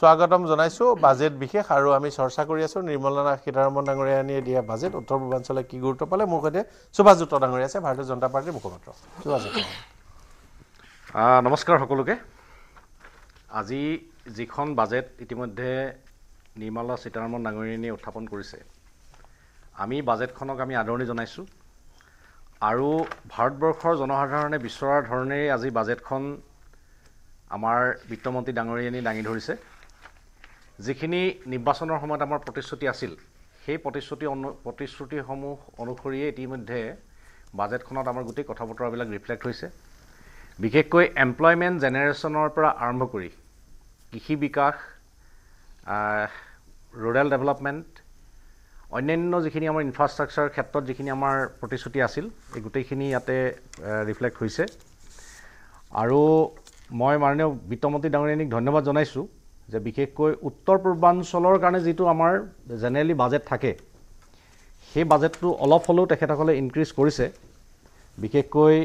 স্বাগতম জানাইছো বাজেট বিশেষ আৰু আমি চৰ্চা কৰি আছো নিৰ্মলা সীতাৰমন ডাঙৰীয়ানীয়ে দিয়া বাজেট উত্তৰ পূৰ্বাঞ্চলে কি গুৰুত্ব পালে মোৰ সৈতে সুভাষযুত ডাঙৰীয়া আছে ভাৰতীয় জনতা পাৰ্টীৰ মুখপাত্ৰ নমস্কাৰ সকলোকে আজি যিখন বাজেট ইতিমধ্যে নিৰ্মলা সীতাৰমন ডাঙৰীয়ানীয়ে উত্থাপন কৰিছে আমি বাজেটখনক আমি আদৰণি জনাইছোঁ আৰু ভাৰতবৰ্ষৰ জনসাধাৰণে বিচৰাৰ ধৰণেই আজি বাজেটখন আমাৰ বিত্তমন্ত্ৰী ডাঙৰীয়ানী দাঙি ধৰিছে যিখিনি নিৰ্বাচনৰ সময়ত আমাৰ প্ৰতিশ্ৰুতি আছিল সেই প্ৰতিশ্ৰুতি অনু প্ৰতিশ্ৰুতিসমূহ অনুসৰিয়ে ইতিমধ্যে বাজেটখনত আমাৰ গোটেই কথা বতৰাবিলাক ৰিফ্লেক্ট হৈছে বিশেষকৈ এমপ্লয়মেণ্ট জেনেৰেশ্যনৰ পৰা আৰম্ভ কৰি কৃষি বিকাশ ৰুৰেল ডেভেলপমেণ্ট অন্যান্য যিখিনি আমাৰ ইনফ্ৰাষ্ট্ৰাকচাৰৰ ক্ষেত্ৰত যিখিনি আমাৰ প্ৰতিশ্ৰুতি আছিল এই গোটেইখিনি ইয়াতে ৰিফ্লেক্ট হৈছে আৰু মই মাননীয় বিত্তমন্ত্ৰী ডাঙৰীয়ানীক ধন্যবাদ জনাইছোঁ যে বিশেষকৈ উত্তৰ পূৰ্বাঞ্চলৰ কাৰণে যিটো আমাৰ জেনেৰেলি বাজেট থাকে সেই বাজেটটো অলপ হ'লেও তেখেতসকলে ইনক্ৰিজ কৰিছে বিশেষকৈ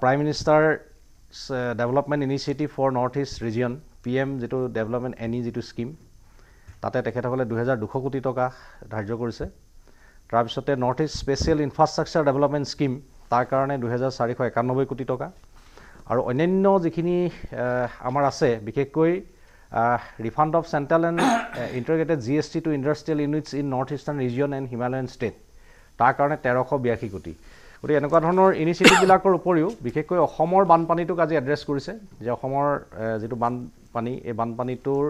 prime minister development initiative for north east region P M যিটো ডেভেলপমেণ্ট এনি e, যিটো স্কীম তাতে তেখেতসকলে দুহেজাৰ দুশ কোটি টকা ধাৰ্য কৰিছে তাৰপিছতে north east special infrastructure development scheme তাৰ কাৰণে দুহেজাৰ চাৰিশ একানব্বৈ কোটি টকা আৰু অন্যান্য যিখিনি আমাৰ আছে বিশেষকৈ refund of central and integrated G S T to industrial units in north eastern region and Himalayan state তাৰ কাৰণে তেৰশ বিৰাশী কোটি গতিকে এনেকুৱা ধৰণৰ ইনিচিয়েটিভবিলাকৰ উপৰিও বিশেষকৈ অসমৰ বানপানীটোক আজি এড্ৰেছ কৰিছে যে অসমৰ যিটো বানপানী এই বানপানীটোৰ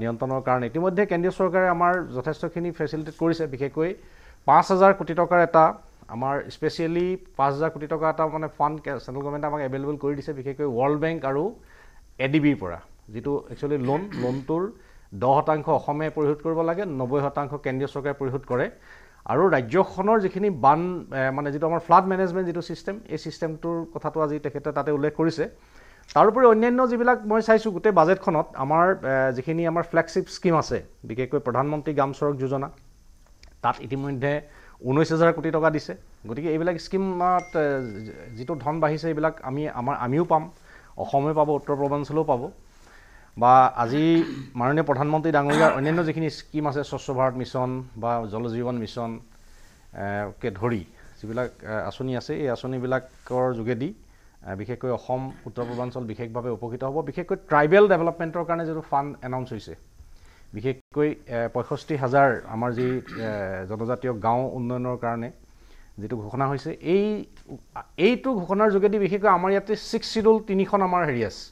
নিয়ন্ত্ৰণৰ কাৰণে ইতিমধ্যে কেন্দ্ৰীয় চৰকাৰে আমাৰ যথেষ্টখিনি ফেচিলিটেট কৰিছে বিশেষকৈ পাঁচ হাজাৰ কোটি টকাৰ এটা আমাৰ স্পেচিয়েলি পাঁচ হাজাৰ কোটি টকা এটা মানে ফাণ্ড চেণ্ট্ৰেল গভৰ্ণমেণ্টে আমাক এভেইলেবল কৰি দিছে বিশেষকৈ ৱৰ্ল্ড বেংক আৰু এ ডি পৰা যিটো একচুৱেলি লোন লোনটোৰ দহ শতাংশ অসমে পৰিশোধ কৰিব লাগে নব্বৈ শতাংশ কেন্দ্ৰীয় চৰকাৰে পৰিশোধ কৰে আৰু ৰাজ্যখনৰ যিখিনি বান মানে যিটো আমাৰ ফ্লাড মেনেজমেণ্ট যিটো ছিষ্টেম এই ছিষ্টেমটোৰ কথাটো আজি তেখেতে তাতে উল্লেখ কৰিছে তাৰোপৰি অন্যান্য যিবিলাক মই চাইছোঁ গোটেই বাজেটখনত আমাৰ যিখিনি আমাৰ ফ্লেগশ্বিপ স্কিম আছে বিশেষকৈ প্ৰধানমন্ত্ৰী গ্ৰাম চড়ক যোজনা তাত ইতিমধ্যে ঊনৈছ হাজাৰ কোটি টকা দিছে গতিকে এইবিলাক স্কিমত যিটো ধন বাঢ়িছে এইবিলাক আমি আমাৰ আমিও পাম অসমে পাব উত্তৰ পূৰ্বাঞ্চলেও পাব বা আজি মাননীয় প্ৰধানমন্ত্ৰী ডাঙৰীয়াৰ অন্যান্য যিখিনি স্কীম আছে স্বচ্ছ ভাৰত মিছন বা জল জীৱন মিছন কে ধৰি যিবিলাক আঁচনি আছে এই আঁচনিবিলাকৰ যোগেদি বিশেষকৈ অসম উত্তৰ পূৰ্বাঞ্চল বিশেষভাৱে উপকৃত হ'ব বিশেষকৈ ট্ৰাইবেল ডেভেলপমেণ্টৰ কাৰণে যিটো ফাণ্ড এনাউন্স হৈছে বিশেষকৈ পঁয়ষষ্ঠি হাজাৰ আমাৰ যি জনজাতীয় গাঁও উন্নয়নৰ কাৰণে যিটো ঘোষণা হৈছে এই এইটো ঘোষণাৰ যোগেদি বিশেষকৈ আমাৰ ইয়াতে ছিক্স শ্বিডুল তিনিখন আমাৰ হেৰি আছে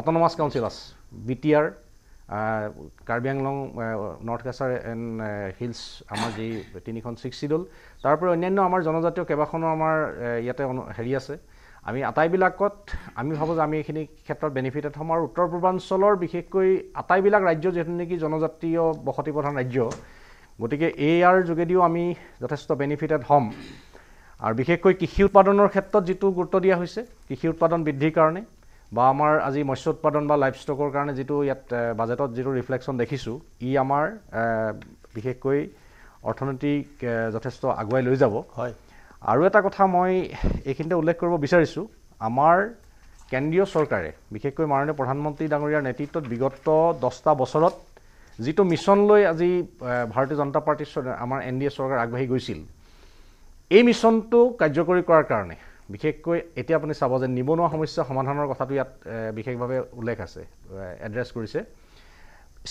অট'নমাছ কাউঞ্চিল আছে B T R Karbi Anglong north Cachar and hills আমাৰ যি তিনিখন ছিক্স চিডুল তাৰপৰা অন্যান্য আমাৰ জনজাতীয় কেইবাখনো আমাৰ ইয়াতে হেৰি আছে আমি আটাইবিলাকত আমি ভাবোঁ যে আমি এইখিনি ক্ষেত্ৰত বেনিফিটেড হ'ম আৰু উত্তৰ পূৰ্বাঞ্চলৰ বিশেষকৈ আটাইবিলাক ৰাজ্য যিহেতু নেকি জনজাতীয় বসতি প্ৰধান ৰাজ্য গতিকে এ আৰ যোগেদিও আমি যথেষ্ট বেনিফিটেড হ'ম আৰু বিশেষকৈ কৃষি উৎপাদনৰ ক্ষেত্ৰত যিটো গুৰুত্ব দিয়া হৈছে কৃষি উৎপাদন বৃদ্ধিৰ কাৰণে বা আমাৰ আজি মৎস্য উৎপাদন বা লাইফ ষ্টকৰ কাৰণে যিটো ইয়াত বাজেটত যিটো ৰিফ্লেকশ্যন দেখিছোঁ ই আমাৰ বিশেষকৈ অৰ্থনৈতিক যথেষ্ট আগুৱাই লৈ যাব হয় আৰু এটা কথা মই এইখিনিতে উল্লেখ কৰিব বিচাৰিছোঁ আমাৰ কেন্দ্ৰীয় চৰকাৰে বিশেষকৈ মাননীয় প্ৰধানমন্ত্ৰী ডাঙৰীয়াৰ নেতৃত্বত বিগত দহটা বছৰত যিটো মিছন লৈ আজি ভাৰতীয় জনতা পাৰ্টিৰ আমাৰ এন ডি এ চৰকাৰ আগবাঢ়ি গৈছিল এই মিছনটো কাৰ্যকৰী কৰাৰ কাৰণে বিশেষকৈ এতিয়া আপুনি চাব যে নিবনুৱা সমস্যা সমাধানৰ কথাটো ইয়াত বিশেষভাৱে উল্লেখ আছে এড্ৰেছ কৰিছে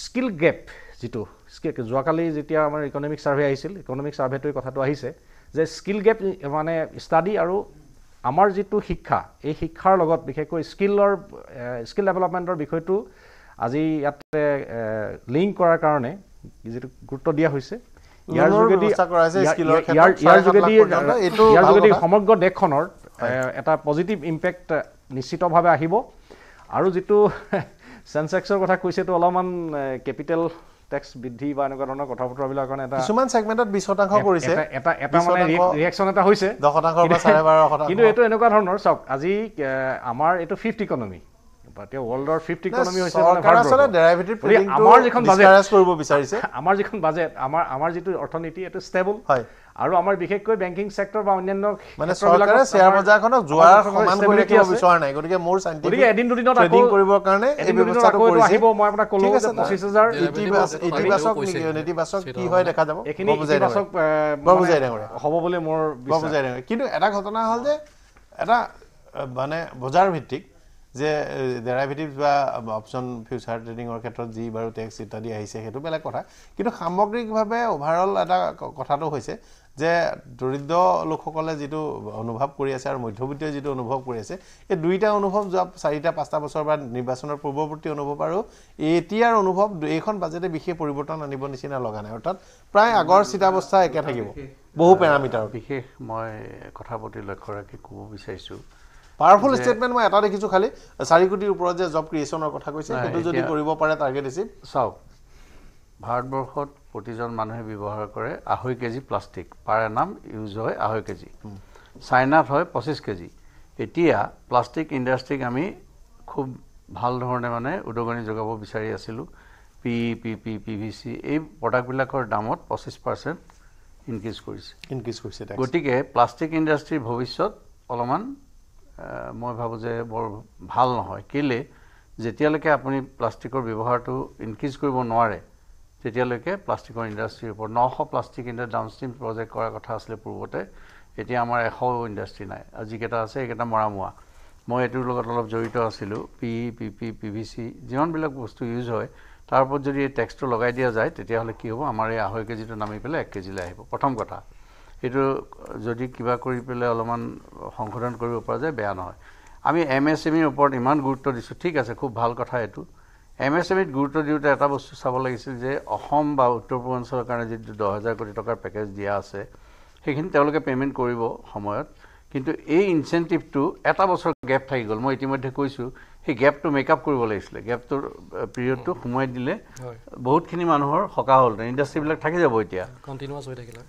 স্কিল গেপ যিটো স্কিল যোৱাকালি যেতিয়া আমাৰ ইকনমিক ছাৰ্ভে আহিছিল ইকনমিক ছাৰ্ভেটোৱে কথাটো আহিছে যে স্কিল গেপ মানে ষ্টাডি আৰু আমাৰ যিটো শিক্ষা এই শিক্ষাৰ লগত বিশেষকৈ স্কিলৰ স্কিল ডেভেলপমেণ্টৰ বিষয়টো আজি ইয়াতে লিংক কৰাৰ কাৰণে যিটো গুৰুত্ব দিয়া হৈছে ইয়াৰ যোগেদি ইয়াৰ যোগেদি সমগ্ৰ দেশখনৰ এটা পজিটিভ ইম্পেক্ট নিশ্চিতভাৱে আহিব আৰু যিটো চেঞ্চেক্সৰ কথা কৈছেতো অলপমান কেপিটেল টেক্স বৃদ্ধি বা এনেকুৱা ধৰণৰ কথা বতৰাবিলাকৰ কিন্তু আজি আমাৰ এইটো ফিফ্থ ইকনমি এতিয়া ৱৰ্ল্ডৰ আমাৰ যিখন বাজেট আমাৰ যিখন বাজেট আমাৰ আমাৰ যিটো অৰ্থনীতি এইটো ষ্টেবল হয় আৰু আমাৰ বিশেষকৈ বেংকিং চেক্টৰ বা অন্যান্য মানে চৰকাৰে শ্বেয়াৰ বজাৰখনক যোৱাৰ সমান কৰি ৰাখিব বিচৰা নাই গতিকে মোৰ চাইণ্টিফিক গতিকে এদিন দুদিনত আকৌ কৰিবৰ কাৰণে এই ব্যৱস্থাটো কৰিছে আহিব মই আপোনাক কলো 25000 ইতিবাচক নেতিবাচক কি হয় দেখা যাব এখিনি ইতিবাচক বুজাই দেওঁ হ'ব বুলি মোৰ বিশ্বাস বুজাই দেওঁ কিন্তু এটা ঘটনা হ'ল যে এটা মানে বজাৰ ভিত্তিক যে ডেৰাইভেটিভছ বা অপশ্যন ফিউচাৰ ট্ৰেডিঙৰ ক্ষেত্ৰত যি বাৰু টেক্স ইত্যাদি আহিছে সেইটো বেলেগ কথা কিন্তু সামগ্ৰিকভাৱে অভাৰঅল এটা কথাটো হৈছে যে দৰিদ্ৰ লোকসকলে যিটো অনুভৱ কৰি আছে আৰু মধ্যবিত্তই যিটো অনুভৱ কৰি আছে এই দুইটা অনুভৱ যোৱা চাৰিটা পাঁচটা বছৰ বা নিৰ্বাচনৰ পূৰ্ৱৱৰ্তী অনুভৱ আৰু এতিয়াৰ অনুভৱ এইখন বাজেটে বিশেষ পৰিৱৰ্তন আনিব নিচিনা লগা নাই অৰ্থাৎ প্ৰায় আগৰ চিতাৱস্থা একে থাকিব বহু পেৰামিটাৰ বিশেষ মই কথা প্ৰতি লক্ষ্য ৰাখি ক'ব বিচাৰিছোঁ পাৱাৰফুল ষ্টেটমেণ্ট মই এটা দেখিছোঁ খালী চাৰি কোটিৰ ওপৰত যে জব ক্ৰিয়েশ্যনৰ কথা কৈছে সেইটো যদি কৰিব পাৰে টাৰ্গেট হিচাপ চাওক ভাৰতবৰ্ষত প্ৰতিজন মানুহে ব্যৱহাৰ কৰে আঢ়ৈ কেজি প্লাষ্টিক পাৰ এনাম ইউজ হয় আঢ়ৈ কেজি চাইনাত হয় পঁচিছ কেজি এতিয়া প্লাষ্টিক ইণ্ডাষ্ট্ৰিক আমি খুব ভাল ধৰণে মানে উদগনি যোগাব বিচাৰি আছিলোঁ P E P P P V C এই প্ৰডাক্টবিলাকৰ দামত পঁচিছ পাৰ্চেণ্ট ইনক্ৰিজ কৰিছে ইনক্ৰিজ কৰিছে গতিকে প্লাষ্টিক ইণ্ডাষ্ট্ৰীৰ ভৱিষ্যত অলপমান মই ভাবোঁ যে বৰ ভাল নহয় কেলৈ যেতিয়ালৈকে আপুনি প্লাষ্টিকৰ ব্যৱহাৰটো ইনক্ৰিজ কৰিব নোৱাৰে তেতিয়ালৈকে প্লাষ্টিকৰ ইণ্ডাষ্ট্ৰীৰ ওপৰত নশ প্লাষ্টিক ইণ্ডা ডাউনষ্ট্ৰীম প্ৰজেক্ট কৰাৰ কথা আছিলে পূৰ্বতে এতিয়া আমাৰ এশ ইণ্ডাষ্ট্ৰী নাই আৰু যিকেইটা আছে সেইকেইটা মৰামোৱা মই এইটোৰ লগত অলপ জড়িত আছিলোঁ P E P P P V C যিমানবিলাক বস্তু ইউজ হয় তাৰ ওপৰত যদি এই টেক্সটো লগাই দিয়া যায় তেতিয়াহ'লে কি হ'ব আমাৰ এই আঢ়ৈ কেজিটো নামি পেলাই এক কেজিলৈ আহিব প্ৰথম কথা সেইটো যদি কিবা কৰি পেলাই অলপমান সংশোধন কৰিব পৰা যায় বেয়া নহয় আমি এম এছ এম ইৰ ওপৰত ইমান গুৰুত্ব দিছোঁ ঠিক আছে খুব ভাল কথা এইটো এম এছ এম ইত গুৰুত্ব দিওঁতে এটা বস্তু চাব লাগিছিল যে অসম বা উত্তৰ পূৰ্বাঞ্চলৰ কাৰণে যিটো দহ হাজাৰ কোটি টকাৰ পেকেজ দিয়া আছে সেইখিনি তেওঁলোকে পে'মেণ্ট কৰিব সময়ত কিন্তু এই ইনচেণ্টিভটো এটা বছৰ গেপ থাকি গ'ল মই ইতিমধ্যে কৈছোঁ সেই গেপটো মেকআপ কৰিব লাগিছিলে গেপটোৰ পিৰিয়ডটো সোমোৱাই দিলে বহুতখিনি মানুহৰ সকাহ হ'ল ইণ্ডাষ্ট্ৰিবিলাক থাকি যাব এতিয়া কণ্টিনিউৱাছ হৈ থাকিলে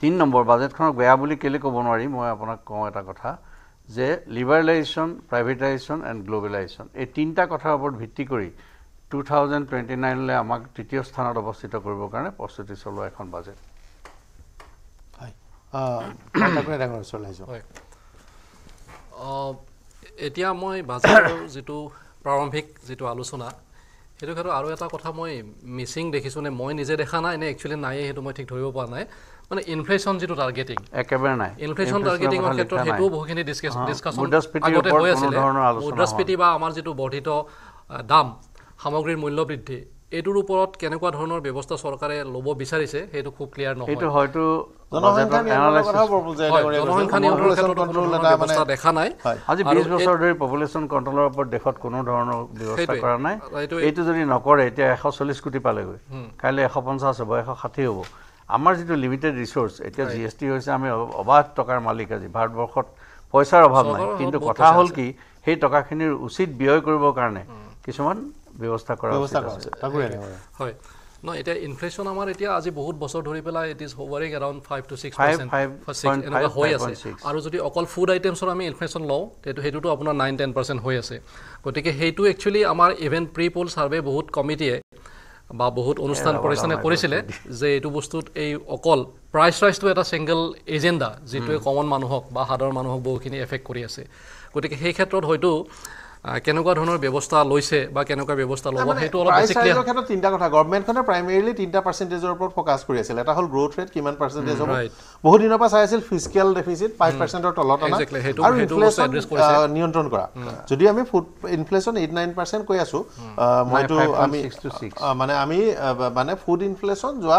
তিনি নম্বৰ বাজেটখনক বেয়া বুলি কেলে ক'ব নোৱাৰি মই আপোনাক কওঁ এটা কথা যে লিবাৰেলাইজেশ্যন প্ৰাইভেটাইজেশ্যন এণ্ড গ্ল'বেলাইজেশ্যন এই তিনিটা কথাৰ ওপৰত ভিত্তি কৰি টু থাউজেণ্ড টুৱেণ্টি নাইনলৈ আমাক তৃতীয় স্থানত অৱস্থিত কৰিবৰ কাৰণে প্ৰস্তুতি চলোৱা এখন বাজেট এতিয়া মই বাজেটৰ যিটো প্ৰাৰম্ভিক যিটো আলোচনা সেইটো ক্ষেত্ৰত আৰু এটা কথা মই মিচিং দেখিছোঁ নে মই নিজে দেখা নাই নে একচুৱেলি নাইয়ে সেইটো মই ঠিক ধৰিব পৰা নাই মানে ইনফ্লেশ্যন যিটো টাৰ্গেটিং একেবাৰে নাই ইনফ্লেশ্যন টাৰ্গেটিঙৰ ক্ষেত্ৰত সেইটো বহুখিনি ডিছকাশ্যন আগতে হৈ আছিলে মুদ্ৰাস্ফীতি বা আমাৰ যিটো বৰ্ধিত দাম সামগ্ৰীৰ মূল্য বৃদ্ধি এইটোৰ ওপৰত কেনেকুৱা ধৰণৰ ব্যৱস্থা চৰকাৰে ল'ব বিচাৰিছে সেইটো খুব ক্লিয়াৰ নহয় এইটো হ'ব আমাৰ যিটো লিমিটেড ৰিচৰ্চ এতিয়া জি এছ টি হৈছে আমি অবাধ টকাৰ মালিক আজি ভাৰতবৰ্ষত পইচাৰ অভাৱ নাই কিন্তু কথা হ'ল কি সেই টকাখিনিৰ উচিত ব্যয় কৰিবৰ কাৰণে কিছুমান ব্যৱস্থা কৰা হয় ন এতিয়া ইনফ্লেচন আমাৰ এতিয়া আজি বহুত বছৰ ধৰি পেলাই it is hovering around five to six percent এনেকুৱা হৈ আছে আৰু যদি অকল ফুড আইটেমছৰ আমি ইনফ্লেশ্যন লওঁ তেতিয়া সেইটোতো আপোনাৰ নাইন টেন পাৰ্চেণ্ট হৈ আছে গতিকে সেইটো একচুৱেলি আমাৰ ইভেন প্ৰি পল ছাৰ্ভে বহুত কমিটিয়ে বা বহুত অনুষ্ঠান প্ৰতিষ্ঠানে কৰিছিলে যে এইটো বস্তুত এই অকল প্ৰাইচ ৰাইজটো এটা ছিংগল এজেণ্ডা যিটোৱে কমন মানুহক বা সাধাৰণ মানুহক বহুখিনি এফেক্ট কৰি আছে গতিকে সেই ক্ষেত্ৰত হয়তো কেনেকুৱা ধৰণৰ ব্যৱস্থা লৈছে বা কেনেকুৱা ব্যৱস্থা ল'ব সেইটো অলপ প্ৰাইচৰ ক্ষেত্ৰত তিনিটা কথা গভৰ্ণমেণ্টখনে প্ৰাইমেৰিলি তিনিটা পাৰ্চেণ্টেজৰ ওপৰত ফ'কাছ কৰি আছিল এটা হ'ল গ্ৰ'থ ৰেট কিমান পাৰ্চেণ্টেজ হ'ব বহু দিনৰ পৰা চাই আছিল ফিজিকেল ডেফিচিট ফাইভ পাৰ্চেণ্টৰ তলত অনা আৰু ইনফ্লেশ্যন নিয়ন্ত্ৰণ কৰা যদি আমি food inflation eight nine percent কৈ আছোঁ মইতো আমি মানে আমি মানে ফুড ইনফ্লেশ্যন যোৱা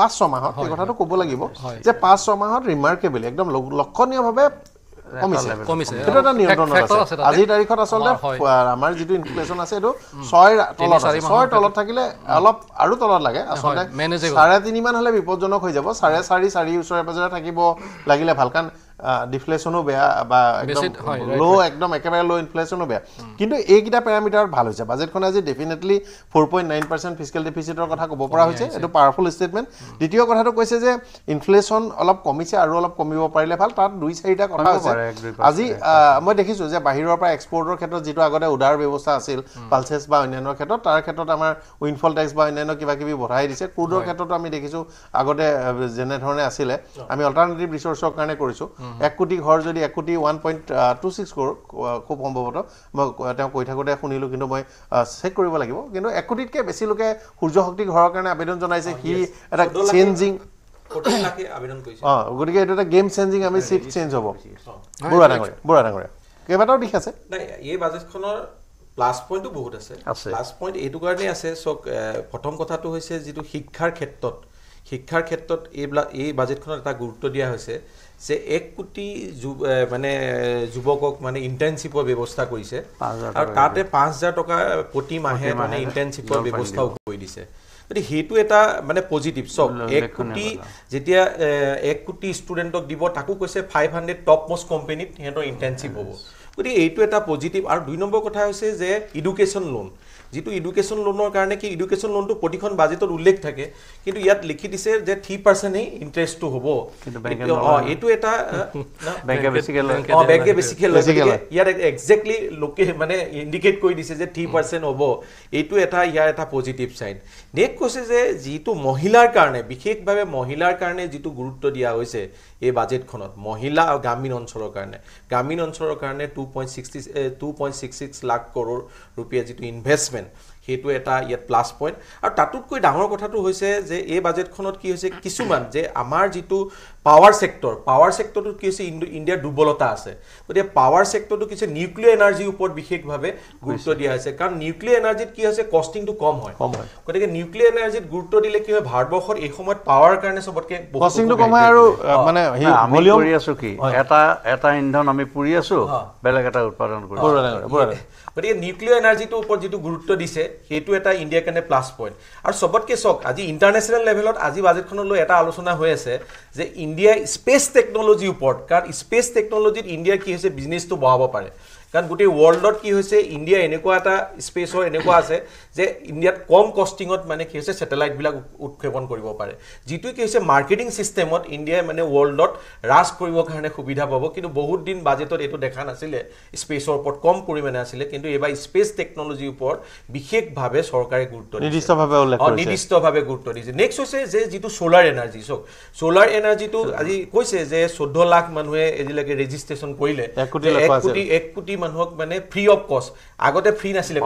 পাঁচ ছমাহত সেই কথাটো ক'ব লাগিব যে পাঁচ ছমাহত ৰিমাৰ্কেবল একদম লক্ষণীয়ভাৱে কমিছে কমিছে এটা এটা নিয়ন্ত্ৰণ আছে আজি তাৰিখত আসলে আমাৰ যেটো ইনফ্লেশন আছে এটো 6 তলত 6 তলত থাকিলে অলপ আৰু তলত লাগে আসলে 3.5 মান হলে বিপদজনক হৈ যাব 4.5 4.5 উছৰে বাজাৰ থাকিব লাগিলে ভালকান ডিফ্লেশ্যনো বেয়া বা একদম ল' একদম একেবাৰে ল' ইনফ্লেশ্যনো বেয়া কিন্তু এইকেইটা পেৰামিটাৰত ভাল হৈছে বাজেটখন আজি definitely four point nine percent fiscal ডেফিচিটৰ কথা ক'ব পৰা হৈছে এইটো পাৱাৰফুল ষ্টেটমেণ্ট দ্বিতীয় কথাটো কৈছে যে ইনফ্লেশ্যন অলপ কমিছে আৰু অলপ কমিব পাৰিলে ভাল তাত দুই চাৰিটা কথা হৈছে আজি মই দেখিছোঁ যে বাহিৰৰ পৰা এক্সপৰ্টৰ ক্ষেত্ৰত যিটো আগতে উদাৰ ব্যৱস্থা আছিল পালচেচ বা অন্যান্য ক্ষেত্ৰত তাৰ ক্ষেত্ৰত আমাৰ উইনফল টেক্স বা অন্যান্য কিবা কিবি বঢ়াই দিছে ক্ৰুডৰ ক্ষেত্ৰতো আমি দেখিছোঁ আগতে যেনেধৰণে আছিলে আমি অল্টাৰনেটিভ ৰিচৰ্চৰ কাৰণে কৰিছোঁ এক কোটি ঘৰ যদি এক কোটি one point two six crore খুব সম্ভৱতঃ মই তেওঁ কৈ থাকোঁতে শুনিলোঁ কিন্তু মই চেক কৰিব লাগিব কিন্তু এক কোটিতকৈ বেছি লোকে সূৰ্য শক্তি ঘৰৰ কাৰণে আবেদন জনাইছে সি এটা চেঞ্জিং অঁ গতিকে এইটো এটা গেম চেঞ্জিং আমি চিফ্ট চেঞ্জ হ'ব বৰুৱা ডাঙৰীয়া বৰুৱা ডাঙৰীয়া কেইবাটাও দিশ আছে এই বাজেটখনৰ প্লাছ পইণ্টো বহুত আছে প্লাছ পইণ্ট এইটো কাৰণেই আছে চক প্ৰথম কথাটো হৈছে যিটো শিক্ষাৰ ক্ষেত্ৰত শিক্ষাৰ ক্ষেত্ৰত এইবিলাক এই বাজেটখনত এটা গুৰুত্ব দিয়া হৈছে যে এক কোটি মানে যুৱকক মানে ইণ্টাৰ্ণশ্বিপৰ ব্যৱস্থা কৰিছে আৰু তাতে পাঁচ হাজাৰ টকা প্ৰতি মাহে মানে ইণ্টাৰ্ণশ্বিপৰ ব্যৱস্থাও কৰি দিছে গতিকে সেইটো এটা মানে পজিটিভ চব এক কোটি যেতিয়া এক কোটি ষ্টুডেণ্টক দিব তাকো কৈছে ফাইভ হাণ্ড্ৰেড টপ মষ্ট কোম্পেনীত সিহঁতৰ ইণ্টাৰ্ণশ্বিপ হ'ব গতিকে এইটো এটা পজিটিভ আৰু দুই নম্বৰ কথা হৈছে যে ইডুকেশ্যন লোন যিটো ইডুকেশ্যন লোনৰ কাৰণে কি ইডুকেশ্যন লোনটো প্ৰতিখন বাজেটত উল্লেখ থাকে কিন্তু ইয়াত লিখি দিছে যে থ্ৰী পাৰ্চেণ্টেই ইণ্টাৰেষ্টটো হ'ব এইটো এটা অঁ বেংকে বেছিকৈ লৈ গতিকে ইয়াত একজেক্টলি লোকে মানে ইণ্ডিকেট কৰি দিছে যে থ্ৰী পাৰ্চেণ্ট হ'ব এইটো এটা ইয়াৰ এটা পজিটিভ চাইন নেক্সট কৈছে যে যিটো মহিলাৰ কাৰণে বিশেষভাৱে মহিলাৰ কাৰণে যিটো গুৰুত্ব দিয়া হৈছে এই বাজেটখনত মহিলা আৰু গ্ৰামীণ অঞ্চলৰ কাৰণে গ্ৰামীণ অঞ্চলৰ কাৰণে two point sixty two point six six lakh crore ৰুপিয়া যিটো ইনভেষ্টমেণ্ট সেইটো এটা ইয়াত প্লাছ পইণ্ট আৰু তাতোতকৈ ডাঙৰ কথাটো হৈছে যে এই বাজেটখনত কি হৈছে কিছুমান যে আমাৰ যিটো পাৱাৰ চেক্টৰ পাৱাৰ চেক্টৰটোত কি হৈছে ইণ্ডিয়াৰ দুৰ্বলতা আছে গতিকে পাৱাৰ চেক্টৰটো কি হৈছে নিউক্লিয়াৰ এনাৰ্জিৰ ওপৰত বিশেষভাৱে গুৰুত্ব দিয়া হৈছে কাৰণ নিউক্লিয়াৰ এনাৰ্জিত কি হৈছে কষ্টিংটো কম হয় গতিকে নিউক্লিয়াৰ এনাৰ্জিত গুৰুত্ব দিলে কি হয় ভাৰতবৰ্ষত এই সময়ত পাৱাৰ কাৰণে চবতকে কষ্টিংটো কম হয় আৰু মানে আমি কৰি আছো কি এটা এটা ইন্ধন আমি পুৰি আছো বেলেগ এটা উৎপাদন কৰিছো গতিকে নিউক্লিয়াৰ এনাৰ্জিটোৰ ওপৰত যিটো গুৰুত্ব দিছে সেইটো এটা ইণ্ডিয়াৰ কাৰণে প্লাছ পইণ্ট আৰু চবতকে চাওক আজি ইণ্টাৰনেশ্যনেল লেভেলত আজি বাজেটখনলৈ এটা আলোচনা হৈ আছে যে ইণ্ডিয়া ইন্ডিয়া স্পেচ টেকন'লজিৰ ওপৰত কাৰণ স্পেচ টেকন'লজিত ইণ্ডিয়াৰ কি হৈছে বিজনেছটো বঢ়াব পাৰে কাৰণ গোটেই ৱৰ্ল্ডত কি হৈছে ইণ্ডিয়া এনেকুৱা এটা স্পেচৰ এনেকুৱা আছে যে ইণ্ডিয়াত কম কষ্টিঙত মানে কি হৈছে ছেটেলাইটবিলাক উৎক্ষেপণ কৰিব পাৰে যিটো কি হৈছে মাৰ্কেটিং ছিষ্টেমত ইণ্ডিয়াই মানে ৱৰ্ল্ডত ৰাজ কৰিবৰ কাৰণে সুবিধা পাব কিন্তু বহুত দিন বাজেটত এইটো দেখা নাছিলে স্পেচৰ ওপৰত কম পৰিমাণে আছিলে কিন্তু এইবাৰ স্পেচ টেকনলজিৰ ওপৰত বিশেষভাৱে চৰকাৰে গুৰুত্ব নিৰ্দিষ্টভাৱে অঁ নিৰ্দিষ্টভাৱে গুৰুত্ব দিছে নেক্সট হৈছে যে যিটো চ'লাৰ এনাৰ্জি চাওক চ'লাৰ এনাৰ্জিটো আজি কৈছে যে চৈধ্য লাখ মানুহে এজিলৈকে ৰেজিষ্ট্ৰেশ্যন কৰিলে এক কোটি এক কোটি মানুহক মানে ফ্ৰী অফ কষ্ট আগতে ফ্ৰী নাছিলে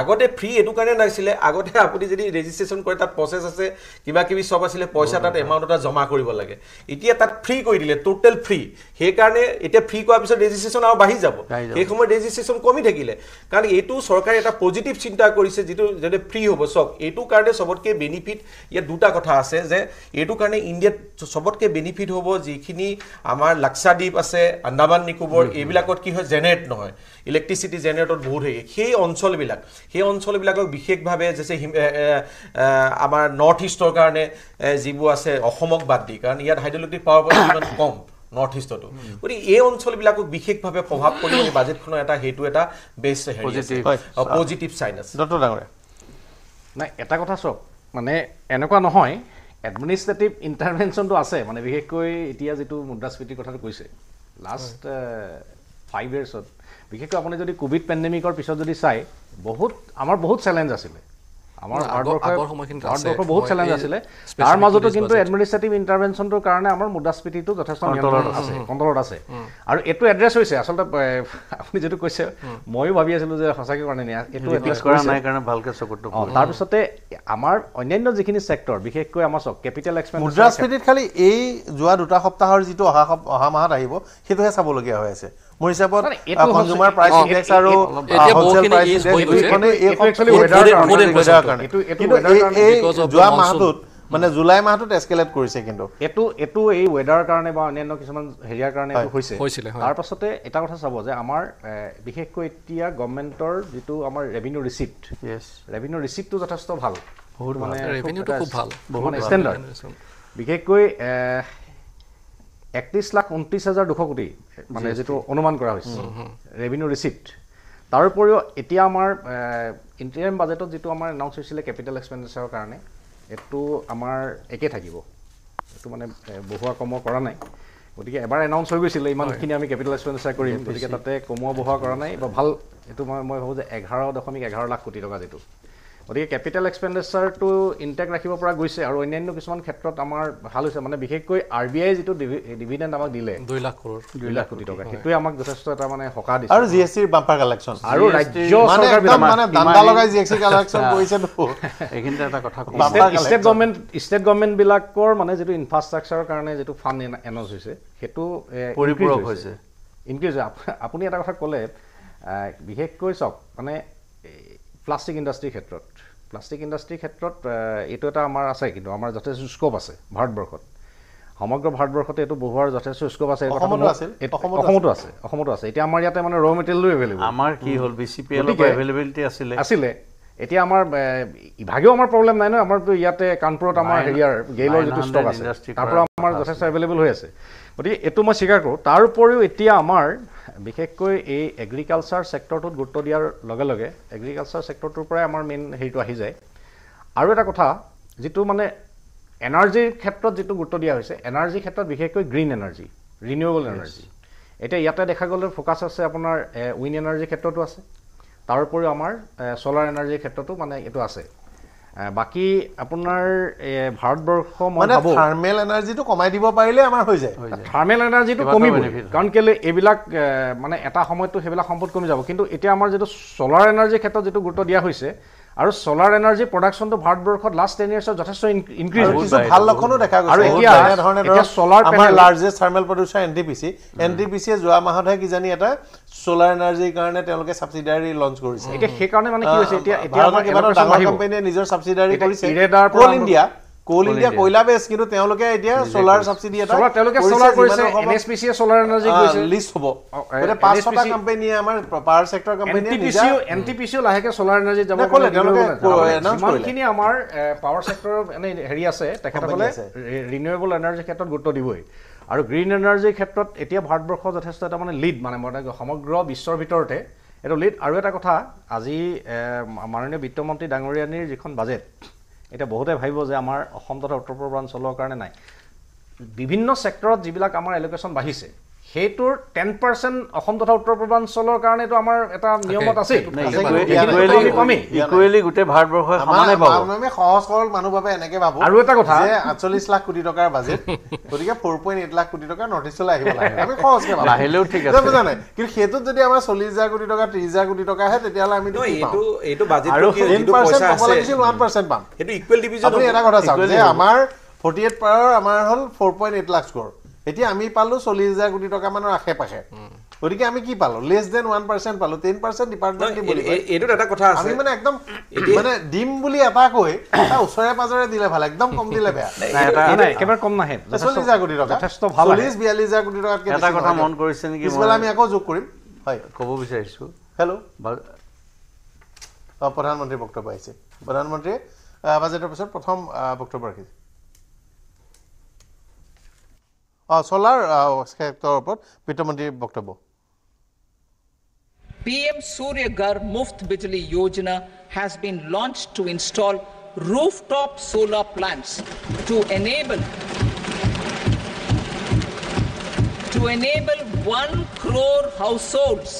আগতে ফ্ৰী এইটো কাৰণে নাছিলে আগতে আপুনি যদি ৰেজিষ্ট্ৰেশ্যন কৰে তাত প্ৰচেছ আছে কিবা কিবি চব আছিলে পইচা তাত এমাউণ্ট এটা জমা কৰিব লাগে এতিয়া তাত ফ্ৰী কৰি দিলে টোটেল ফ্ৰী সেইকাৰণে এতিয়া ফ্ৰী কৰাৰ পিছত ৰেজিষ্ট্ৰেশ্যন আৰু বাঢ়ি যাব সেই সময়ত ৰেজিষ্ট্ৰেশ্যন কমি থাকিলে কাৰণ এইটো চৰকাৰে এটা পজিটিভ চিন্তা কৰিছে যিটো যাতে ফ্ৰী হ'ব চব এইটো কাৰণে চবতকৈ বেনিফিট ইয়াত দুটা কথা আছে যে এইটো কাৰণে ইণ্ডিয়াত চবতকৈ বেনিফিট হ'ব যিখিনি আমাৰ লাক্সাদ্বীপ আছে আন্দামান নিকোবৰ এইবিলাকত কি হয় জেনেৰেট ন নহয় ইলেক্ট্ৰিচিটি জেনেৰেটৰ বহুত হেৰি সেই অঞ্চলবিলাক সেই অঞ্চলবিলাকক বিশেষভাৱে যে আমাৰ নৰ্থ ইষ্টৰ কাৰণে যিবোৰ আছে অসমক বাদ দি কাৰণ ইয়াত হাইড্ৰলেক্ট্ৰিক পাৱাৰ ইমান কম নৰ্থ ইষ্টতো গতিকে এই অঞ্চলবিলাকক বিশেষভাৱে প্ৰভাৱ পৰি এই বাজেটখনৰ এটা সেইটো এটা বেষ্ট পজিটিভ চাইন আছে ডক্টৰ ডাঙৰে নাই এটা কথা চাওক মানে এনেকুৱা নহয় এডমিনিষ্ট্ৰেটিভ ইণ্টাৰভেনশ্যনটো আছে মানে বিশেষকৈ এতিয়া যিটো মুদ্ৰাস্ফীতিৰ কথাটো কৈছে লাষ্ট ফাইভ ইয়েৰ্ছত বিশেষকৈ আপুনি যদি কোভিড পেণ্ডেমিকৰ পিছত যদি চায় বহুত আমাৰ বহুত চেলেঞ্জ আছিলে বহুত চেলেঞ্জ আছিলে তাৰ মাজতো কিন্তু এডমিনিষ্ট্ৰেটিভ ইণ্টাৰভেনশ্যনটোৰ কাৰণে আমাৰ মুদ্ৰাস্ফীতিটো যথেষ্ট আছে কণ্ট্ৰলত আছে আৰু এইটো এড্ৰেছ হৈছে আচলতে আপুনি যিটো কৈছে ময়ো ভাবি আছিলোঁ যে সঁচাকৈ কাৰণে নিয়া এইটো এড্ৰেছ কৰা নাই কাৰণে ভালকৈ চকুটো তাৰপিছতে আমাৰ অন্যান্য যিখিনি চেক্টৰ বিশেষকৈ আমাৰ চক কেপিটেল এক্সপেঞ্চ মুদ্ৰাস্ফীতিত খালি এই যোৱা দুটা সপ্তাহৰ যিটো অহা অহা মাহত আহিব সেইটোহে চাবলগীয়া হৈ আছে মোৰ হিচাপত মানে hmm। জুলাই মাহটোত এস্কেলেট কৰিছে কিন্তু এটো এটো এই ওয়েদাৰ কাৰণে বা অন্যান্য কিছমান হেৰিয়াৰ কাৰণে হৈছে হৈছিল তাৰ পাছতে এটা কথা চাব যে আমাৰ বিশেষকৈ এতিয়া গভৰ্ণমেণ্টৰ যিটো আমাৰ ৰেভিনিউ ৰিচিপ্ট ৰেভিনিউ ৰিচিপ্টটো যথেষ্ট ভাল বহুত মানে ৰেভিনিউটো খুব ভাল বহুত ষ্টেণ্ডাৰ্ড বিশেষকৈ একত্ৰিছ লাখ ঊনত্ৰিছ হাজাৰ দুশ কোটি মানে যিটো অনুমান কৰা হৈছে ৰেভিনিউ ৰিচিপ্ট তাৰ উপৰিও এতিয়া আমাৰ ইণ্টাৰিয়াম বাজেটত যিটো আমাৰ এনাউন্স হৈছিলে কেপিটেল এক্সপেণ্ডিচাৰৰ কাৰণে এইটো আমাৰ একেই থাকিব এইটো মানে বহুৱা কমোৱা কৰা নাই গতিকে এবাৰ এনাউন্স হৈ গৈছিলে ইমানখিনি আমি কেপিটেল এক্সপেণ্ডিচাৰ কৰিম গতিকে তাতে কমোৱা বহোৱা কৰা নাই বা ভাল এইটো মই মই ভাবোঁ যে এঘাৰ দশমিক এঘাৰ লাখ কোটি টকা যিটো গতিকে কেপিটেল এক্সপেণ্ডিচাৰটো ইণ্টেক্ট ৰাখিব পৰা গৈছে আৰু অন্যান্য কিছুমান ক্ষেত্ৰত আমাৰ ভাল হৈছে মানে বিশেষকৈ আৰ বি আই যিটো ডিভিডেণ্ড আমাক দিলে দুই লাখ কৰোৰ দুই লাখ কোটি টকা সেইটোৱে আমাক যথেষ্ট এটা মানে সকাহ দিছে আৰু জি এছ চিৰ বাম্পাৰ কালেকশ্যন আৰু ৰাজ্য ষ্টেট গভৰ্ণমেণ্ট ষ্টেট মানে যিটো ইনফ্ৰাষ্ট্ৰাকচাৰৰ কাৰণে যিটো ফাণ্ড এনজ হৈছে সেইটো পৰিপূৰক হৈছে ইনক্ৰিজ আপুনি এটা কথা ক'লে বিশেষকৈ চাওক মানে প্লাষ্টিক ইণ্ডাষ্ট্ৰীৰ ক্ষেত্ৰত প্লাষ্টিক ইণ্ডাষ্ট্ৰীৰ ক্ষেত্ৰত এইটো এটা আমাৰ আছে কিন্তু আমাৰ যথেষ্ট স্ক'প আছে ভাৰতবৰ্ষত সমগ্ৰ ভাৰতবৰ্ষতে এইটো বহুৱাৰ যথেষ্ট স্ক'প আছে অসমতো আছে অসমতো আছে এতিয়া আমাৰ ইয়াতে মানে ৰ' মেটেৰিয়েলো এভেইলেবল আমাৰ কি হ'ল বি চি পি এভেইলেবিলিটি আছিলে আছিলে এতিয়া আমাৰ ইভাগেও আমাৰ প্ৰব্লেম নাই নহয় আমাৰতো ইয়াতে কানপুৰত আমাৰ হেৰিয়াৰ গেইলৰ যিটো ষ্টক আছে তাৰপৰা আমাৰ যথেষ্ট এভেইলেবল হৈ আছে গতিকে এইটো মই স্বীকাৰ কৰোঁ তাৰ উপৰিও এতিয়া আমাৰ বিশেষকৈ এই এগ্ৰিকালচাৰ চেক্টৰটোত গুৰুত্ব দিয়াৰ লগে লগে এগ্ৰিকালচাৰ চেক্টৰটোৰ পৰাই আমাৰ মেইন হেৰিটো আহি যায় আৰু এটা কথা যিটো মানে এনাৰ্জিৰ ক্ষেত্ৰত যিটো গুৰুত্ব দিয়া হৈছে এনাৰ্জিৰ ক্ষেত্ৰত বিশেষকৈ গ্ৰীণ এনাৰ্জি ৰিনিউৱেবল এনাৰ্জি এতিয়া ইয়াতে দেখা গ'লে ফ'কাছ আছে আপোনাৰ উইণ্ড এনাৰ্জিৰ ক্ষেত্ৰতো আছে তাৰ উপৰিও আমাৰ চ'লাৰ এনাৰ্জিৰ ক্ষেত্ৰতো মানে এইটো আছে বাকী আপোনাৰ ভাৰতবৰ্ষ মানে থাৰ্মেল এনাৰ্জিটো কমাই দিব পাৰিলে আমাৰ হৈ যায় থাৰ্মেল এনাৰ্জিটো কমিব কাৰণ কেলৈ এইবিলাক মানে এটা সময়ততো সেইবিলাক সম্পদ কমি যাব কিন্তু এতিয়া আমাৰ যিটো ছ'লাৰ এনাৰ্জিৰ ক্ষেত্ৰত যিটো গুৰুত্ব দিয়া হৈছে আৰু চলাৰ এনাৰ্জি প্ৰডাকশ্যনটো ভাৰতবৰ্ষত লাষ্ট টেন ইয়াৰ্ছত যথেষ্ট ইনক্ৰিজ ভাল লক্ষণো দেখা গৈছে এনেধৰণে ধৰক চলাৰ আমাৰ largest thermal producer N T P C N T P চিয়ে যোৱা মাহতহে কিজানি এটা চলাৰ এনাৰ্জিৰ কাৰণে তেওঁলোকে চাবচিডাৰী লঞ্চ কৰিছে এতিয়া সেইকাৰণে মানে কি হৈছে এতিয়া এতিয়া আমাৰ ডাঙৰ কোম্পানীয়ে নিজৰ ছাবচিডাৰী কৰিছে ইণ্ডিয়া কোল ইণ্ডিয়া কয়লা বেছ কিন্তু তেওঁলোকে এতিয়া চলাৰ ছাবচিডি এটা চলাৰ তেওঁলোকে চলাৰ কৰিছে এনএছপিচিয়ে চলাৰ এনাৰ্জি কৰিছে লিষ্ট হ'ব এটা পাঁচটা কোম্পানী আমাৰ power sector company NTPC NTPC লাহেকে চলাৰ এনাৰ্জি যাব কলে তেওঁলোকে মানখিনি আমাৰ পাৱাৰ সেক্টৰ এনে হেৰি আছে তেখেতসকলে ৰিনিউৱেবল এনাৰ্জি ক্ষেত্ৰত গুৰুত্ব দিবই আৰু গ্ৰীণ এনাৰ্জিৰ ক্ষেত্ৰত এতিয়া ভাৰতবৰ্ষ যথেষ্ট এটা মানে লিড মানে মানে সমগ্ৰ বিশ্বৰ ভিতৰতে এইটো লিড আৰু এটা কথা আজি মাননীয় বিত্তমন্ত্ৰী ডাঙৰীয়ানীৰ যিখন বাজেট এতিয়া বহুতে ভাবিব যে আমাৰ অসম তথা উত্তৰ পূৰ্বাঞ্চলৰ কাৰণে নাই বিভিন্ন চেক্টৰত যিবিলাক আমাৰ এলোকেশ্যন বাঢ়িছে সেইটোৰ টেন পাৰ্চেণ্ট অসম তথা উত্তৰ পূৰ্বাঞ্চলৰ কাৰণেতো আমাৰ এটা নিয়মত আছে ইকুৱেলি গোটেই ভাৰতবৰ্ষই সমানে পাব আমি সহজ সৰল মানুহভাৱে এনেকে ভাবো আৰু এটা কথা যে আঠচল্লিছ লাখ কোটি টকাৰ বাজেট গতিকে ফ'ৰ লাখ কোটি টকা নৰ্থ ইষ্টলৈ আহিব লাগে আমি সহজকে ভাবো আহিলেও ঠিক আছে জানে কিন্তু সেইটোত যদি আমাৰ চল্লিছ হাজাৰ কোটি টকা ত্ৰিছ হাজাৰ কোটি টকা আহে তেতিয়াহ'লে আমি ওৱান পাৰ্চেণ্ট পাম সেইটো ইকুৱেল ডিভিজন আপুনি এটা কথা চাওক যে আমাৰ ফৰ্টি পাৰৰ আমাৰ হ'ল ফ'ৰ লাখ স্কৰ এতিয়া আমি পালোঁ চল্লিছ হাজাৰ কোটি টকামানৰ আশে পাশে গতিকে আমি কি পালো লেছ দেন ওৱান পাৰ্চেণ্ট পালো টেন পাৰ্চেণ্ট ডিপাৰ্টমেণ্ট এটা কথা আছে মানে একদম মানে দিম বুলি এটা কৈ ওচৰে পাজৰে দিলে ভাল একদম কম দিলে বেয়া কম নাহে চল্লিছ হাজাৰ কোটি টকা যথেষ্ট ভাল চল্লিছ বিয়াল্লিছ হাজাৰ কোটি টকাত এটা কথা মন কৰিছে নেকি পিছবেলা আমি আকৌ যোগ কৰিম হয় ক'ব বিচাৰিছোঁ হেল্ল' অঁ প্ৰধানমন্ত্ৰীৰ বক্তব্য আহিছে প্ৰধানমন্ত্ৰীয়ে বাজেটৰ পিছত প্ৰথম বক্তব্য ৰাখিছে solar সেক্টৰৰ ওপৰত বিত্তমন্ত্ৰীৰ বক্তব্য PM Surya Ghar Muft Bijli Yojana has been launched to install rooftop solar plants to enable to enable 1 crore households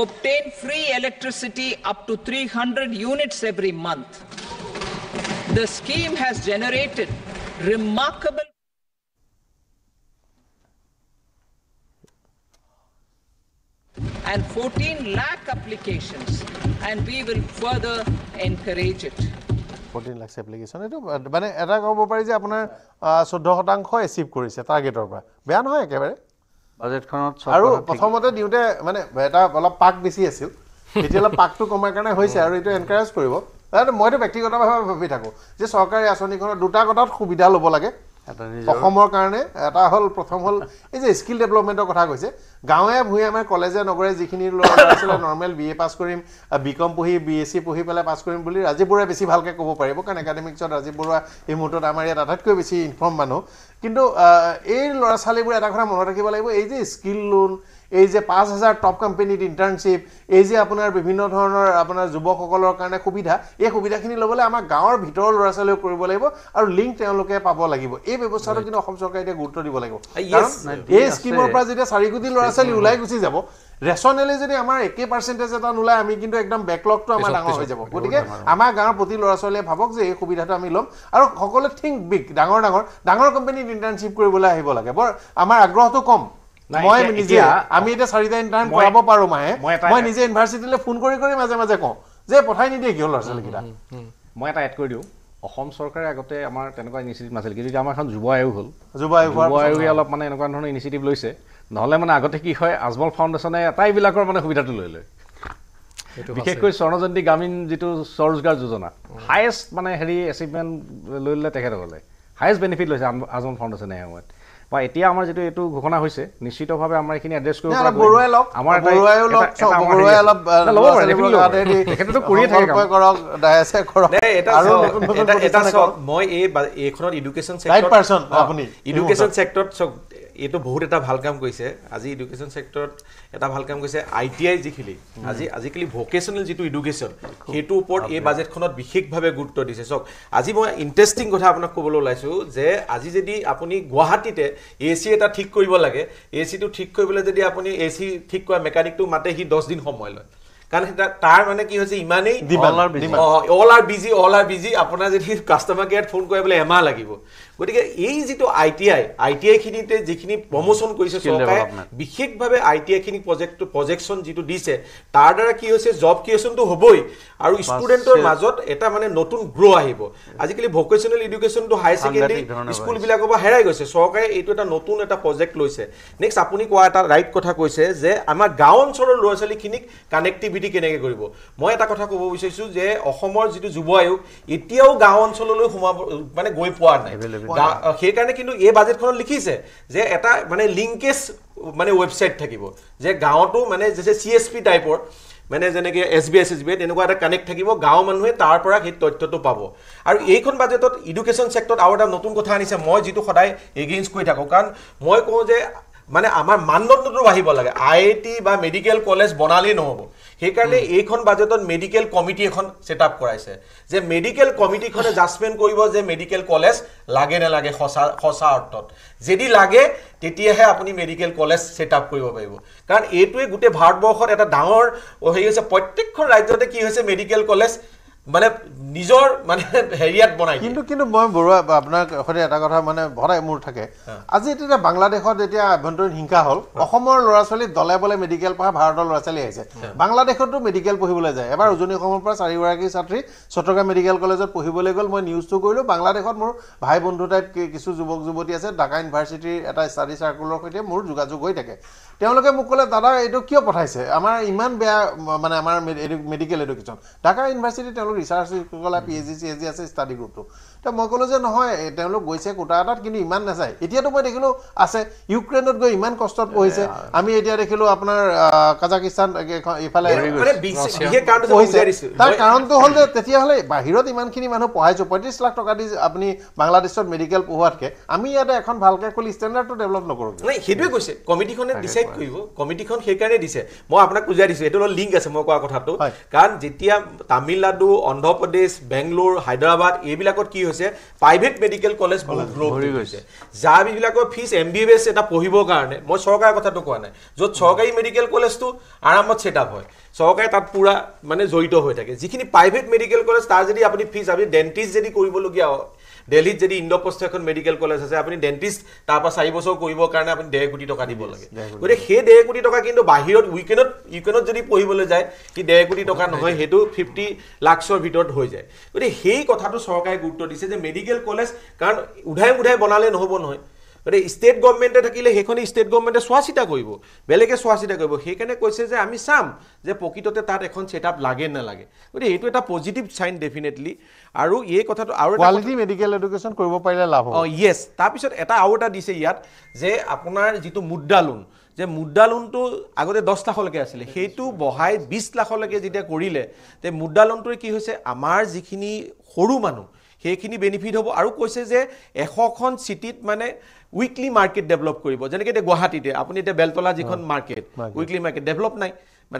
obtain free electricity up to 300 units every month. The scheme has generated remarkable and 14 lakh applications and we will further encourage it 14 lakh application এটো মানে এটা ক'ব পাৰি যে আপোনাৰ চৈধ্য শতাংশ achieve কৰিছে টাৰ্গেটৰ পৰা বেয়া নহয় একেবাৰে বাজেটখনত আৰু প্ৰথমতে দিওঁতে মানে এটা অলপ পাক বেছি আছিল এতিয়া অলপ পাকটো কমাৰ কাৰণে হৈছে আৰু এইটো এনকাৰেজ কৰিব তাৰ মইতো ব্যক্তিগতভাৱে ভাবি থাকোঁ যে চৰকাৰী আঁচনিখনৰ দুটা কথাত সুবিধা ল'ব লাগে অসমৰ কাৰণে এটা হ'ল প্ৰথম হ'ল এই যে স্কিল ডেভেলপমেণ্টৰ কথা কৈছে গাঁৱে ভূঞে আমাৰ কলেজে নগৰে যিখিনি ল'ৰা আছিলে নৰ্মেল বি এ পাছ কৰিম বি কম পঢ়ি বি এছ চি পঢ়ি পেলাই পাছ কৰিম বুলি ৰাজীৱ বৰুৱাই বেছি ভালকৈ ক'ব পাৰিব কাৰণ একাডেমিকছত ৰাজীৱ বৰুৱা এই মুহূৰ্তত আমাৰ ইয়াত আটাইতকৈ বেছি ইনফৰ্ম মানুহ কিন্তু এই ল'ৰা ছোৱালীবোৰে এটা কথা মনত ৰাখিব লাগিব এই যে স্কিল লোন এই যে পাঁচ হাজাৰ টপ কোম্পেনীত ইণ্টাৰ্ণশ্বিপ এই যে আপোনাৰ বিভিন্ন ধৰণৰ আপোনাৰ যুৱকসকলৰ কাৰণে সুবিধা এই সুবিধাখিনি ল'বলৈ আমাৰ গাঁৱৰ ভিতৰৰ ল'ৰা ছোৱালীয়েও কৰিব লাগিব আৰু লিংক তেওঁলোকে পাব লাগিব এই ব্যৱস্থাটো কিন্তু অসম চৰকাৰে এতিয়া গুৰুত্ব দিব লাগিব এই স্কিমৰ পৰা যেতিয়া চাৰি কোটি ল'ৰা ছোৱালী ওলাই গুচি যাব ৰেচনেলি যদি আমাৰ একে পাৰ্চেণ্টেজ এটা নোলায় আমি কিন্তু একদম বেকলগটো আমাৰ ডাঙৰ হৈ যাব গতিকে আমাৰ গাঁৱৰ প্ৰতি ল'ৰা ছোৱালীয়ে ভাবক যে এই সুবিধাটো আমি ল'ম আৰু সকলোৱে থিংক বিগ ডাঙৰ ডাঙৰ ডাঙৰ কোম্পেনীত ইণ্টাৰ্ণশ্বিপ কৰিবলৈ আহিব লাগে বৰ আমাৰ আগ্ৰহটো কম মই নিজে আমি এটা চাৰিটা ইণ্টাৰ্ণ কৰাব পাৰো মাহে মই নিজে ইউনিভাৰ্চিটিলৈ ফোন কৰি কৰি মাজে মাজে কওঁ যে পঠাই নিদিয়ে কিয় ল'ৰা ছোৱালীকেইটা মই এটা এড কৰি দিওঁ অসম চৰকাৰে আগতে আমাৰ তেনেকুৱা ইনিচিয়েটিভ নাছিল কিন্তু আমাৰ এখন যুৱ আয়োগ হ'ল যুৱ আয়োগ যুৱ আয়োগে অলপ মানে এনেকুৱা ধৰণৰ ইনিচিয়েটিভ লৈছে নহ'লে মানে আগতে কি হয় আজমল ফাউণ্ডেশ্যনে আটাইবিলাকৰ মানে সুবিধাটো লৈ লয় বিশেষকৈ স্বৰ্ণ জয়ন্তী গ্ৰামীণ যিটো স্বৰোজগাৰ যোজনা হায়েষ্ট মানে হেৰি এচিভমেণ্ট লৈ ল'লে তেখেতসকলে হায়েষ্ট বেনিফিট লৈছে আজমল ফাউণ্ডেশ্যনে সময়ত বা এতিয়া আমাৰ যিটো এইটো ঘোষণা হৈছে নিশ্চিতভাৱে আমাৰ এইখিনি এড্ৰেছ কৰিব পাৰিব বৰুৱাই লওক আমাৰ বৰুৱাই লওক বৰুৱাই অলপ ল'ব পাৰে এখেতেতো কৰিয়ে থাকে কাম কৰক ডায়াছে কৰক আৰু এটা এটা চক মই এই এইখনত এডুকেশ্যন ছেক্টৰ আপুনি এডুকেশ্যন ছেক্টৰত চক এইটো বহুত এটা ভাল কাম কৰিছে আজি এডুকেশ্যন চেক্টৰত এটা ভাল কাম কৰিছে আই টি আই যিখিনি আজি আজিকালি ভকেশ্যনেল যিটো এডুকেশ্যন সেইটোৰ ওপৰত এই বাজেটখনত বিশেষভাৱে গুৰুত্ব দিছে চাওক আজি মই ইণ্টাৰেষ্টিং কথা আপোনাক ক'বলৈ ওলাইছোঁ যে আজি যদি আপুনি গুৱাহাটীতে এ চি এটা ঠিক কৰিব লাগে এ চিটো ঠিক কৰিবলৈ যদি আপুনি এ চি ঠিক কৰা মেকানিকটো মাতে সি দহ সময় লয় কাৰণ তাৰ মানে কি হৈছে ইমানেই all are busy all are busy আপোনাৰ যদি কাষ্টমাৰ কেয়াৰত ফোন কৰিবলৈ এমাহ লাগিব গতিকে এই যিটো I T I I T আইখিনিতে যিখিনি প্ৰমোচন কৰিছে চৰকাৰে বিশেষভাৱে আই টি আইখিনি প্ৰজেক্টটো প্ৰজেকশ্যন যিটো দিছে তাৰ দ্বাৰা কি হৈছে জব ক্ৰিয়েশ্যনটো হ'বই আৰু ষ্টুডেণ্টৰ মাজত এটা মানে নতুন গ্ৰ' আহিব আজিকালি ভকেশ্যনেল এডুকেশ্যনটো হাই ছেকেণ্ডেৰী স্কুলবিলাকৰ পৰা হেৰাই গৈছে চৰকাৰে এইটো এটা নতুন এটা প্ৰজেক্ট লৈছে নেক্সট আপুনি কোৱা এটা ৰাইট কথা কৈছে যে আমাৰ গাঁও অঞ্চলৰ ল'ৰা ছোৱালীখিনিক কানেক্টিভিটি কেনেকৈ কৰিব মই এটা কথা ক'ব বিচাৰিছোঁ যে অসমৰ যিটো যুৱ আয়োগ এতিয়াও গাঁও অঞ্চললৈ সোমাব মানে গৈ পোৱা নাই সেইকাৰণে কিন্তু এই বাজেটখনত লিখিছে যে এটা মানে লিংকেজ মানে ৱেবছাইট থাকিব যে গাঁৱতো মানে যে চি এছ পি টাইপৰ মানে যেনেকৈ S B I C B I তেনেকুৱা এটা কানেক্ট থাকিব গাঁৱৰ মানুহে তাৰ পৰা সেই তথ্যটো পাব আৰু এইখন বাজেটত ইডুকেশ্যন ছেক্টৰত আৰু এটা নতুন কথা আনিছে মই যিটো সদায় এগেইনষ্ট কৰি থাকোঁ কাৰণ মই কওঁ যে মানে আমাৰ মানদণ্ডটো বাঢ়িব লাগে আই আই টি বা মেডিকেল কলেজ বনালেই নহ'ব সেইকাৰণে এইখন বাজেটত মেডিকেল কমিটি এখন আপ কৰাইছে যে মেডিকেল কমিটিখনে জাজমেণ্ট কৰিব যে মেডিকেল কলেজ লাগে নালাগে সঁচা সঁচা অৰ্থত যদি লাগে তেতিয়াহে আপুনি মেডিকেল কলেজ আপ কৰিব পাৰিব কাৰণ এইটোৱে গোটেই ভাৰতবৰ্ষত এটা ডাঙৰ হেৰি হৈছে প্ৰত্যেকখন ৰাজ্যতে কি হৈছে মেডিকেল কলেজ মানে নিজৰ মানে হেৰিয়াত বনাই কিন্তু কিন্তু মই বৰুৱা আপোনাক সদায় এটা কথা মানে ভৰাই মোৰ থাকে আজি এতিয়া বাংলাদেশত এতিয়া আভ্যন্তৰীণ হিংসা হ'ল অসমৰ ল'ৰা ছোৱালী দলে বলে মেডিকেল পঢ়া ভাৰতৰ ল'ৰা ছোৱালী আহিছে বাংলাদেশতো মেডিকেল পঢ়িবলৈ যায় এবাৰ উজনি অসমৰ পৰা চাৰিগৰাকী ছাত্ৰী চট্টগ্ৰাম মেডিকেল কলেজত পঢ়িবলৈ গ'ল মই নিউজটো কৰিলোঁ বাংলাদেশত মোৰ ভাই বন্ধু টাইপ কিছু যুৱক যুৱতী আছে ঢাকা ইউনিভাৰ্চিটিৰ এটা ষ্টাডি চাৰ্কুলৰ সৈতে মোৰ যোগাযোগ হৈ থাকে তেওঁলোকে মোক ক'লে দাদা এইটো কিয় পঠাইছে আমাৰ ইমান বেয়া মানে আমাৰ মেডিকেল এডুকেশ্যন ঢাকা ইউনিভাৰ্চিটি তেওঁলোক research P H D C H D আছে ষ্টাডি গ্ৰুপটো এতিয়া মই ক'লোঁ যে নহয় তেওঁলোক গৈছে কোটা এটাত কিন্তু ইমান নাযায় এতিয়াতো মই দেখিলোঁ আছে ইউক্ৰেইনত গৈ ইমান কষ্টত পঢ়িছে আমি এতিয়া দেখিলোঁ আপোনাৰ কাজাকিস্তান ইফালে তাৰ কাৰণটো হ'ল যে তেতিয়াহ'লে বাহিৰত ইমানখিনি মানুহ পঢ়াইছোঁ পঁয়ত্ৰিছ লাখ টকা দি আপুনি বাংলাদেশত মেডিকেল পঢ়োৱাতকৈ আমি ইয়াতে এখন ভালকৈ খুলি ষ্টেণ্ডাৰ্ডটো ডেভেলপ নকৰোঁ নাই সেইটোৱে কৈছে কমিটিখনে ডিচাইড কৰিব কমিটিখন সেইকাৰণে দিছে মই আপোনাক বুজাই দিছোঁ এইটো অলপ লিংক আছে মই কোৱা কথাটো কাৰণ যেতিয়া তামিলনাডু অন্ধ্ৰপ্ৰদেশ বেংগলোৰ হায়দৰাবাদ এইবিলাকত কি হৈছে গৈছে প্ৰাইভেট মেডিকেল কলেজ গৈছে যাবিলাকৰ fees M B B S এটা পঢ়িবৰ কাৰণে মই চৰকাৰৰ কথাটো কোৱা নাই য'ত চৰকাৰী মেডিকেল কলেজটো আৰামত ছেট আপ হয় চৰকাৰে তাত পূৰা মানে জড়িত হৈ থাকে যিখিনি প্ৰাইভেট মেডিকেল কলেজ তাৰ যদি আপুনি ফিজ আপুনি ডেণ্টিষ্ট যদি কৰিবলগীয়া হয় দেলহিত যদি ইন্দ্ৰপ্ৰস্থ এখন মেডিকেল কলেজ আছে আপুনি ডেণ্টিষ্ট তাৰপৰা চাৰি বছৰ কৰিবৰ কাৰণে আপুনি ডেৰ কোটি টকা দিব লাগে গতিকে সেই ডেৰ কোটি টকা কিন্তু বাহিৰত উইকেনত উইকেণ্ডত যদি পঢ়িবলৈ যায় সি ডেৰ কোটি টকা নহয় সেইটো ফিফটি লাখছৰ ভিতৰত হৈ যায় গতিকে সেই কথাটো চৰকাৰে গুৰুত্ব দিছে যে মেডিকেল কলেজ কাৰণ উধাই উধাই বনালে নহ'ব নহয় গতিকে ষ্টেট গভমেণ্টে থাকিলে সেইখনে ষ্টেট গভমেণ্টে চোৱা চিতা কৰিব বেলেগে চোৱা চিতা কৰিব সেইকাৰণে কৈছে যে আমি চাম যে প্ৰকৃততে তাত এখন চেট আপ লাগে নালাগে গতিকে এইটো এটা পজিটিভ চাইন ডেফিনেটলি আৰু এই কথাটো আৰু কোৱালিটি মেডিকেল এডুকেশ্যন কৰিব পাৰিলে লাভ অঁ য়েছ তাৰপিছত এটা আৰু এটা দিছে ইয়াত যে আপোনাৰ যিটো মুদ্ৰা লোন যে মুদ্ৰা লোনটো আগতে দহ লাখলৈকে আছিলে সেইটো বঢ়াই বিছ লাখলৈকে যেতিয়া কৰিলে তে মুদ্ৰা লোনটোৱে কি হৈছে আমাৰ যিখিনি সৰু মানুহ সেইখিনি বেনিফিট হ'ব আৰু কৈছে যে এশখন চিটিত মানে উইকলি মাৰ্কেট ডেভেলপ কৰিব যেনেকৈ এতিয়া গুৱাহাটীতে আপুনি এতিয়া বেলতলা যিখন মাৰ্কেট উইকলি মাৰ্কেট ডেভেলপ নাই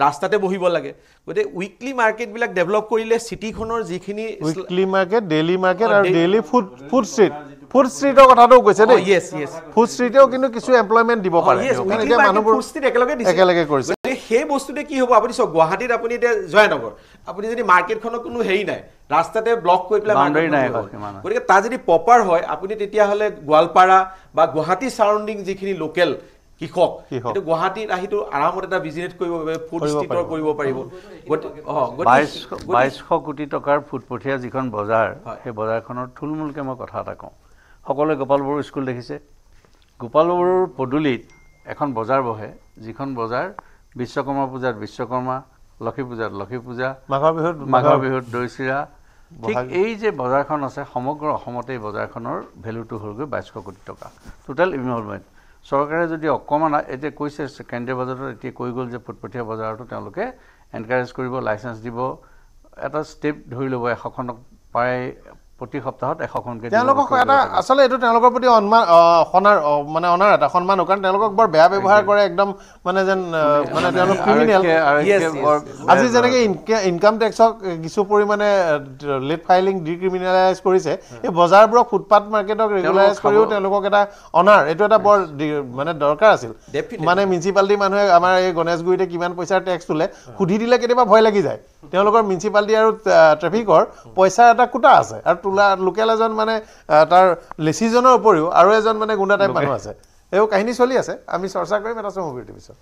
ৰাস্তাতে বহিব লাগে গতিকে উইকলি মাৰ্কেটবিলাক ডেভেলপ কৰিলে চিটিখনৰ যিখিনি উইকলি মাৰ্কেট ডেইলি মাৰ্কেট আৰু daily food food street food ষ্ট্ৰীটৰ কথাটো কৈছে দেই য়েছ য়েছ ফুড ষ্ট্ৰীটেও কিন্তু কিছু এমপ্লয়মেণ্ট দিব পাৰে একেলগে কৰিছে সেই বস্তুটোৱে কি হ'ব আপুনি চাওক গুৱাহাটীত আপুনি এতিয়া জয়ানগৰ আপুনি যদি মাৰ্কেটখনৰ কোনো হেৰি নাই ৰাস্তাতে ব্লক কৰি পেলাই নাই গতিকে তাৰ যদি প্ৰপাৰ হয় আপুনি তেতিয়াহ'লে গোৱালপাৰা বা গুৱাহাটী ছাৰাউণ্ডিং যিখিনি লোকেল কৃষক সেইটো গুৱাহাটীত আহিটো আৰামত এটা বিজনেছ কৰিব পাৰিব ফুড কৰিব পাৰিব বাইছশ কোটি টকাৰ ফুট পঠিয়া যিখন বজাৰ সেই বজাৰখনৰ থুলমূলকৈ মই কথা এটা কওঁ সকলোৱে গোপাল বড়ো স্কুল দেখিছে গোপাল বড়োৰ পদূলিত এখন বজাৰ বহে যিখন বজাৰ বিশ্বকৰ্মা পূজাত বিশ্বকৰ্মা লক্ষী পূজাত লক্ষী পূজা মাঘৰ বিহুত মাঘৰ বিহুত দৈ চিৰা ঠিক এই যে বজাৰখন আছে সমগ্ৰ অসমতে এই বজাৰখনৰ ভেলুটো হ'লগৈ বাইছশ কোটি টকা টোটেল ইনভলভমেণ্ট চৰকাৰে যদি অকণমান এতিয়া কৈছে কেন্দ্ৰীয় বাজেটত এতিয়া কৈ গ'ল যে পুটপটীয়া বজাৰতো তেওঁলোকে এনকাৰেজ কৰিব লাইচেঞ্চ দিব এটা ষ্টেপ ধৰি ল'ব এশখনক প্ৰায় প্ৰতি সপ্তাহত এশখনকৈ তেওঁলোকক এটা আচলতে এইটো তেওঁলোকৰ প্ৰতি অনমান অনাৰ মানে অনাৰ এটা সন্মান কাৰণ তেওঁলোকক বৰ বেয়া ব্যৱহাৰ কৰে একদম মানে যেন মানে তেওঁলোক ক্ৰিমিনেল আজি যেনেকৈ ইনকাম টেক্সক কিছু পৰিমাণে লেট ফাইলিং ডিক্ৰিমিনেলাইজ কৰিছে এই বজাৰবোৰক ফুটপাথ মাৰ্কেটক ৰেগুলাৰাইজ কৰিও তেওঁলোকক এটা অনাৰ এইটো এটা বৰ মানে দৰকাৰ আছিল মানে মিউনিচিপালিটিৰ মানুহে আমাৰ এই গণেশগুৰিতে কিমান পইচাৰ টেক্স তোলে সুধি দিলে কেতিয়াবা ভয় লাগি যায় তেওঁলোকৰ মিউনিচিপালিটি আৰু ট্ৰেফিকৰ পইচাৰ এটা কোটা আছে আৰু তোলা লোকেল এজন মানে তাৰ লেচিজনৰ উপৰিও আৰু এজন মানে গুণ্ডা টাইপ মানুহ আছে এইবোৰ কাহিনী চলি আছে আমি চৰ্চা কৰিম এটা চাওঁ মুভিৰ পিছত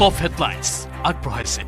টপ হেডলাইনছ আগবঢ়াইছে